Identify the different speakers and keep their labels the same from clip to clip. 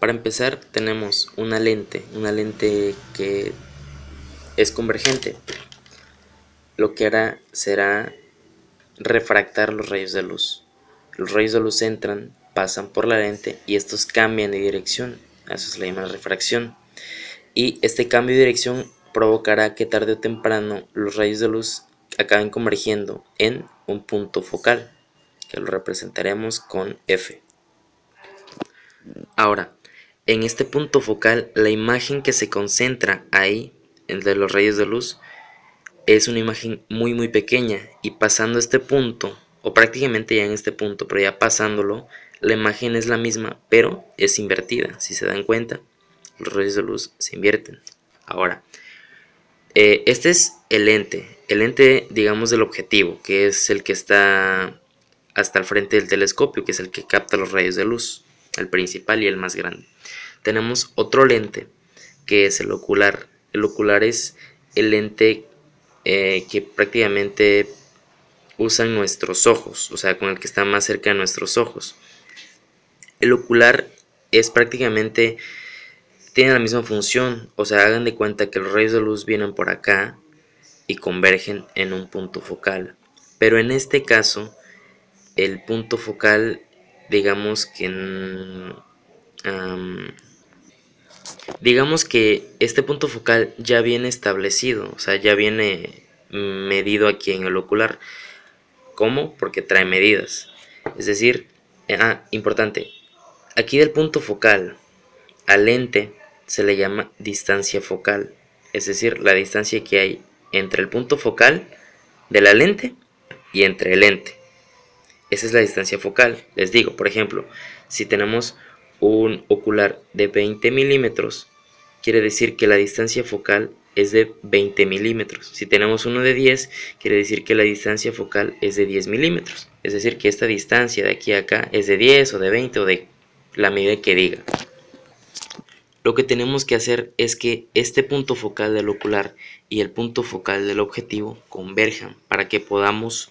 Speaker 1: Para empezar tenemos una lente, una lente que es convergente. Lo que hará será refractar los rayos de luz. Los rayos de luz entran, pasan por la lente y estos cambian de dirección. eso se le llama refracción. Y este cambio de dirección provocará que tarde o temprano los rayos de luz acaben convergiendo en un punto focal, que lo representaremos con F. Ahora, en este punto focal, la imagen que se concentra ahí, entre los rayos de luz, es una imagen muy muy pequeña y pasando este punto, o prácticamente ya en este punto, pero ya pasándolo, la imagen es la misma, pero es invertida. Si se dan cuenta, los rayos de luz se invierten. Ahora, eh, este es el ente, el ente digamos, del objetivo, que es el que está hasta el frente del telescopio, que es el que capta los rayos de luz el principal y el más grande. Tenemos otro lente que es el ocular. El ocular es el lente eh, que prácticamente usan nuestros ojos, o sea, con el que está más cerca de nuestros ojos. El ocular es prácticamente, tiene la misma función, o sea, hagan de cuenta que los rayos de luz vienen por acá y convergen en un punto focal. Pero en este caso, el punto focal digamos que... digamos que este punto focal ya viene establecido, o sea, ya viene medido aquí en el ocular. ¿Cómo? Porque trae medidas. Es decir, ah, importante, aquí del punto focal al lente se le llama distancia focal, es decir, la distancia que hay entre el punto focal de la lente y entre el lente. Esa es la distancia focal. Les digo, por ejemplo, si tenemos un ocular de 20 milímetros, quiere decir que la distancia focal es de 20 milímetros. Si tenemos uno de 10, quiere decir que la distancia focal es de 10 milímetros. Es decir, que esta distancia de aquí a acá es de 10 o de 20 o de la medida que diga. Lo que tenemos que hacer es que este punto focal del ocular y el punto focal del objetivo converjan para que podamos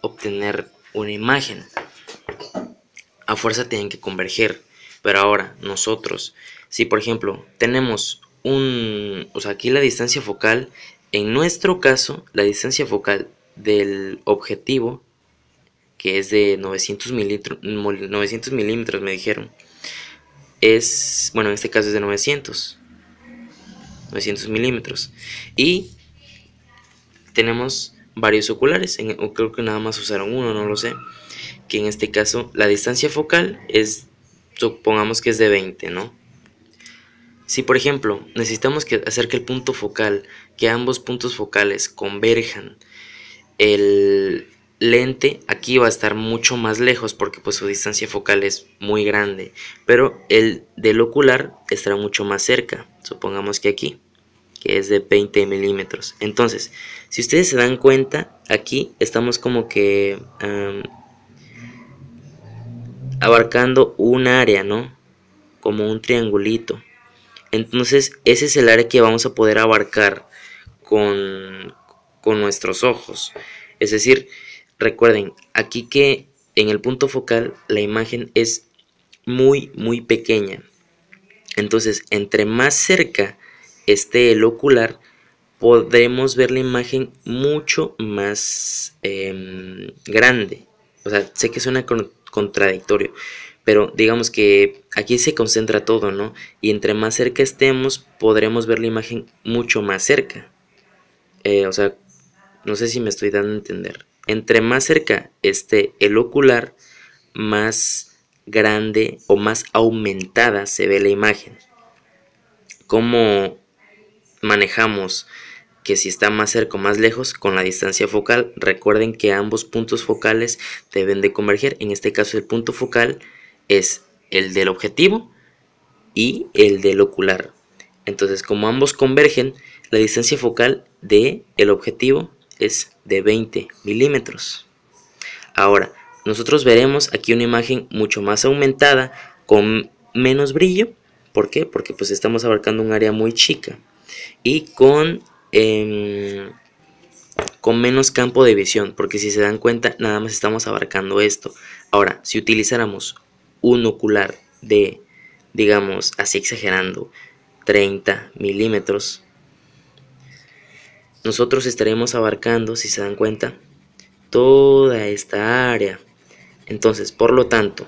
Speaker 1: obtener una imagen. A fuerza tienen que converger. Pero ahora, nosotros, si por ejemplo tenemos un, o sea, aquí la distancia focal, en nuestro caso, la distancia focal del objetivo, que es de 900 milímetros, 900 milímetros me dijeron, es, bueno, en este caso es de 900, 900 milímetros. Y tenemos varios oculares, en, creo que nada más usaron uno, no lo sé, que en este caso la distancia focal es, supongamos que es de 20, ¿no? Si por ejemplo necesitamos que hacer que el punto focal, que ambos puntos focales converjan, el lente aquí va a estar mucho más lejos porque pues su distancia focal es muy grande, pero el del ocular estará mucho más cerca, supongamos que aquí es de 20 milímetros. Entonces, si ustedes se dan cuenta, aquí estamos como que abarcando un área, ¿no? Como un triangulito. Entonces, ese es el área que vamos a poder abarcar con, con nuestros ojos. Es decir, recuerden, aquí que en el punto focal la imagen es muy, muy pequeña. Entonces, entre más cerca esté el ocular, podremos ver la imagen mucho más em, grande. O sea, sé que suena contradictorio, pero digamos que aquí se concentra todo, ¿no? Y entre más cerca estemos, podremos ver la imagen mucho más cerca. Eh, o sea, no sé si me estoy dando a entender. Entre más cerca esté el ocular, más grande o más aumentada se ve la imagen. Como manejamos que si está más cerca o más lejos con la distancia focal. Recuerden que ambos puntos focales deben de converger. En este caso el punto focal es el del objetivo y el del ocular. Entonces como ambos convergen, la distancia focal del el objetivo es de 20 milímetros. Ahora, nosotros veremos aquí una imagen mucho más aumentada con menos brillo. ¿Por qué? Porque pues estamos abarcando un área muy chica y con, em, con menos campo de visión, porque si se dan cuenta nada más estamos abarcando esto. Ahora, si utilizáramos un ocular de, digamos, así exagerando, 30 milímetros, nosotros estaremos abarcando, si se dan cuenta, toda esta área. Entonces, por lo tanto,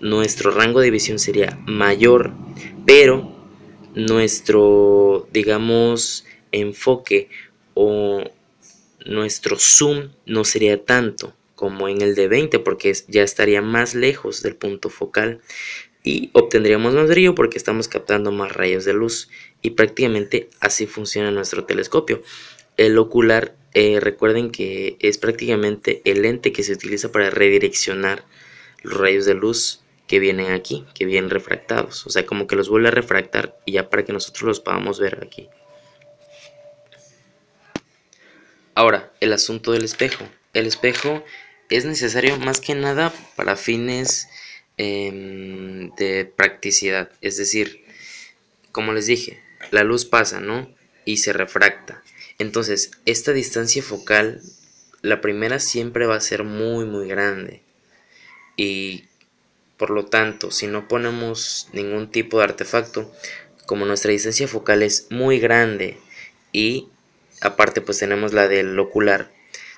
Speaker 1: nuestro rango de visión sería mayor, pero nuestro, digamos, enfoque o nuestro zoom no sería tanto como en el de 20 porque ya estaría más lejos del punto focal y obtendríamos más brillo porque estamos captando más rayos de luz y prácticamente así funciona nuestro telescopio. El ocular, eh, recuerden que es prácticamente el lente que se utiliza para redireccionar los rayos de luz que vienen aquí, que vienen refractados. O sea, como que los vuelve a refractar y ya para que nosotros los podamos ver aquí. Ahora, el asunto del espejo. El espejo es necesario más que nada para fines em, de practicidad. Es decir, como les dije, la luz pasa, ¿no? Y se refracta. Entonces, esta distancia focal, la primera siempre va a ser muy, muy grande. Y por lo tanto, si no ponemos ningún tipo de artefacto, como nuestra distancia focal es muy grande y aparte pues tenemos la del ocular,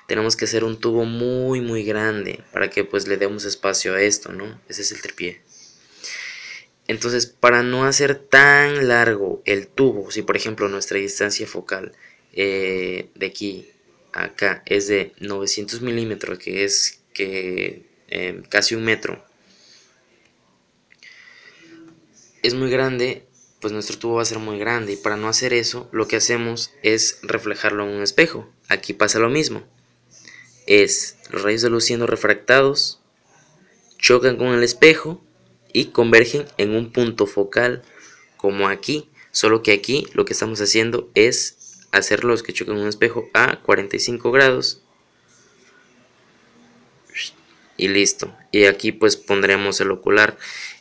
Speaker 1: tenemos que hacer un tubo muy muy grande para que pues le demos espacio a esto, ¿no? Ese es el tripié. Entonces, para no hacer tan largo el tubo, si por ejemplo nuestra distancia focal eh, de aquí a acá es de 900 milímetros, que es que, eh, casi un metro, es muy grande, pues nuestro tubo va a ser muy grande. Y para no hacer eso, lo que hacemos es reflejarlo en un espejo. Aquí pasa lo mismo. Es los rayos de luz siendo refractados, chocan con el espejo y convergen en un punto focal como aquí. Solo que aquí lo que estamos haciendo es hacer los que chocan un espejo a 45 grados. Y listo. Y aquí pues pondremos el ocular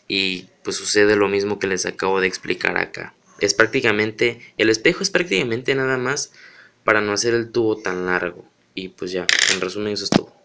Speaker 1: y pues sucede lo mismo que les acabo de explicar acá. Es prácticamente, el espejo es prácticamente nada más para no hacer el tubo tan largo. Y pues ya, en resumen eso es todo.